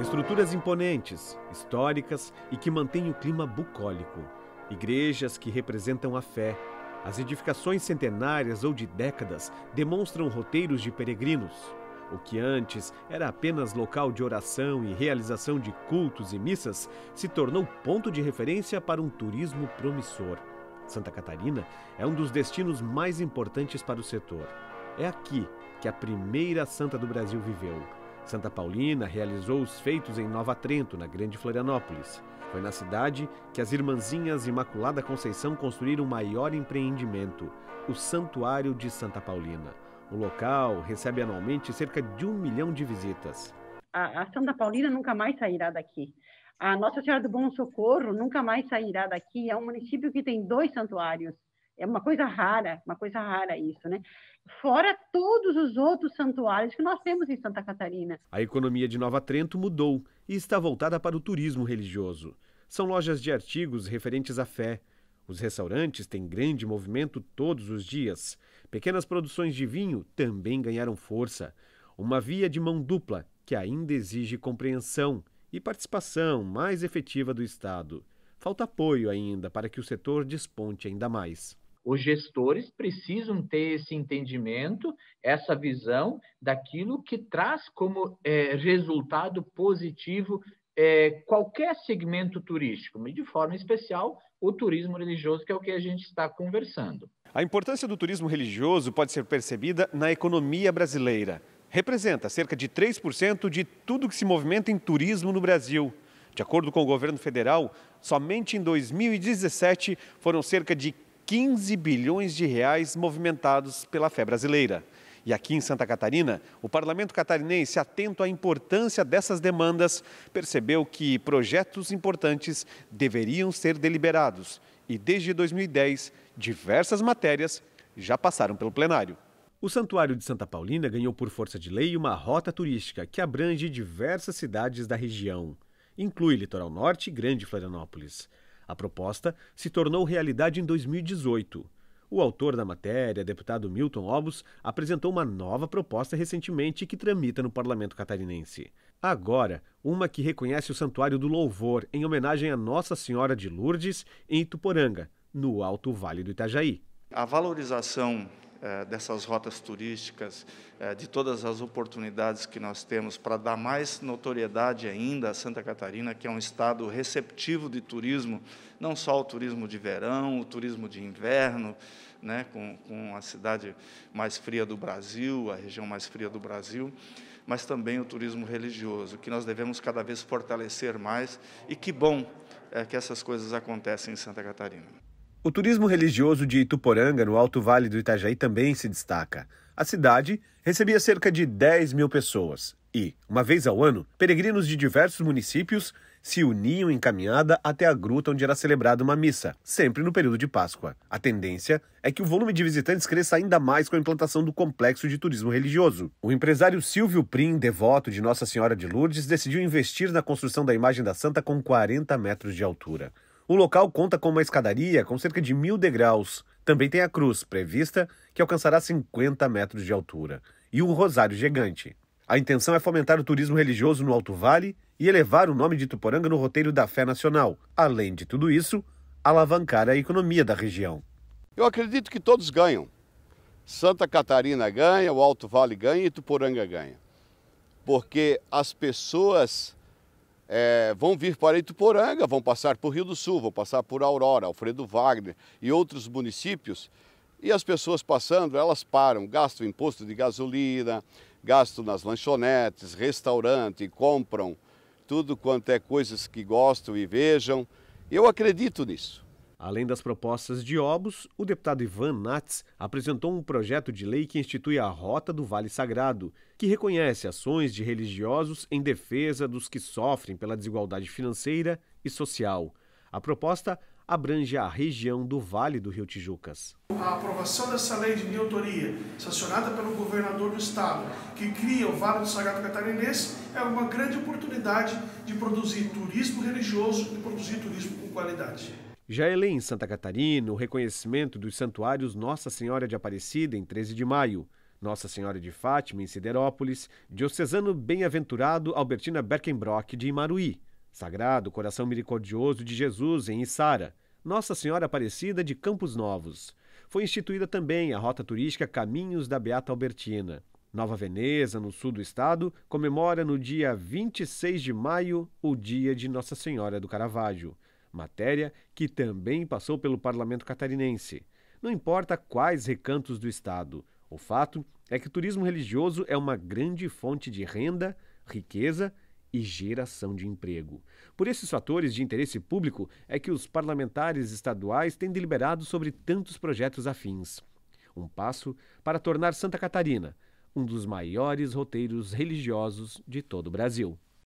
Estruturas imponentes, históricas e que mantêm o clima bucólico. Igrejas que representam a fé. As edificações centenárias ou de décadas demonstram roteiros de peregrinos. O que antes era apenas local de oração e realização de cultos e missas se tornou ponto de referência para um turismo promissor. Santa Catarina é um dos destinos mais importantes para o setor. É aqui que a primeira santa do Brasil viveu. Santa Paulina realizou os feitos em Nova Trento, na Grande Florianópolis. Foi na cidade que as irmãzinhas Imaculada Conceição construíram o maior empreendimento, o Santuário de Santa Paulina. O local recebe anualmente cerca de um milhão de visitas. A, a Santa Paulina nunca mais sairá daqui. A Nossa Senhora do Bom Socorro nunca mais sairá daqui. É um município que tem dois santuários. É uma coisa rara, uma coisa rara isso, né? Fora todos os outros santuários que nós temos em Santa Catarina. A economia de Nova Trento mudou e está voltada para o turismo religioso. São lojas de artigos referentes à fé. Os restaurantes têm grande movimento todos os dias. Pequenas produções de vinho também ganharam força. Uma via de mão dupla que ainda exige compreensão e participação mais efetiva do Estado. Falta apoio ainda para que o setor desponte ainda mais. Os gestores precisam ter esse entendimento, essa visão daquilo que traz como é, resultado positivo é, qualquer segmento turístico, e de forma especial o turismo religioso, que é o que a gente está conversando. A importância do turismo religioso pode ser percebida na economia brasileira representa cerca de 3% de tudo que se movimenta em turismo no Brasil. De acordo com o governo federal, somente em 2017 foram cerca de 15 bilhões de reais movimentados pela fé brasileira. E aqui em Santa Catarina, o parlamento catarinense, atento à importância dessas demandas, percebeu que projetos importantes deveriam ser deliberados. E desde 2010, diversas matérias já passaram pelo plenário. O Santuário de Santa Paulina ganhou por força de lei uma rota turística que abrange diversas cidades da região. Inclui Litoral Norte e Grande Florianópolis. A proposta se tornou realidade em 2018. O autor da matéria, deputado Milton Obos, apresentou uma nova proposta recentemente que tramita no parlamento catarinense. Agora, uma que reconhece o Santuário do Louvor em homenagem a Nossa Senhora de Lourdes em Ituporanga, no Alto Vale do Itajaí. A valorização eh, dessas rotas turísticas, eh, de todas as oportunidades que nós temos para dar mais notoriedade ainda a Santa Catarina, que é um estado receptivo de turismo, não só o turismo de verão, o turismo de inverno, né, com, com a cidade mais fria do Brasil, a região mais fria do Brasil, mas também o turismo religioso, que nós devemos cada vez fortalecer mais. E que bom é, que essas coisas acontecem em Santa Catarina. O turismo religioso de Ituporanga, no Alto Vale do Itajaí, também se destaca. A cidade recebia cerca de 10 mil pessoas e, uma vez ao ano, peregrinos de diversos municípios se uniam em caminhada até a gruta onde era celebrada uma missa, sempre no período de Páscoa. A tendência é que o volume de visitantes cresça ainda mais com a implantação do complexo de turismo religioso. O empresário Silvio Prim, devoto de Nossa Senhora de Lourdes, decidiu investir na construção da imagem da santa com 40 metros de altura. O local conta com uma escadaria com cerca de mil degraus. Também tem a cruz, prevista, que alcançará 50 metros de altura, e um rosário gigante. A intenção é fomentar o turismo religioso no Alto Vale e elevar o nome de Tuporanga no roteiro da fé nacional. Além de tudo isso, alavancar a economia da região. Eu acredito que todos ganham. Santa Catarina ganha, o Alto Vale ganha e Tuporanga ganha. Porque as pessoas é, vão vir para Ituporanga, vão passar por Rio do Sul, vão passar por Aurora, Alfredo Wagner e outros municípios. E as pessoas passando, elas param, gastam imposto de gasolina, gastam nas lanchonetes, restaurante, compram tudo quanto é coisas que gostam e vejam. Eu acredito nisso. Além das propostas de Obos, o deputado Ivan Nats apresentou um projeto de lei que institui a Rota do Vale Sagrado, que reconhece ações de religiosos em defesa dos que sofrem pela desigualdade financeira e social. A proposta abrange a região do Vale do Rio Tijucas. A aprovação dessa lei de minha autoria, sancionada pelo governador do estado, que cria o Vale do Sagrado Catarinense, é uma grande oportunidade de produzir turismo religioso e produzir turismo com qualidade. Já Jaelê, é em Santa Catarina, o reconhecimento dos santuários Nossa Senhora de Aparecida, em 13 de maio, Nossa Senhora de Fátima, em Siderópolis, Diocesano Bem-Aventurado Albertina Berkenbrock, de Imaruí, Sagrado Coração Misericordioso de Jesus, em Isara Nossa Senhora Aparecida de Campos Novos. Foi instituída também a rota turística Caminhos da Beata Albertina. Nova Veneza, no sul do estado, comemora no dia 26 de maio o Dia de Nossa Senhora do Caravaggio matéria que também passou pelo parlamento catarinense. Não importa quais recantos do estado, o fato é que o turismo religioso é uma grande fonte de renda, riqueza e geração de emprego. Por esses fatores de interesse público é que os parlamentares estaduais têm deliberado sobre tantos projetos afins. Um passo para tornar Santa Catarina um dos maiores roteiros religiosos de todo o Brasil.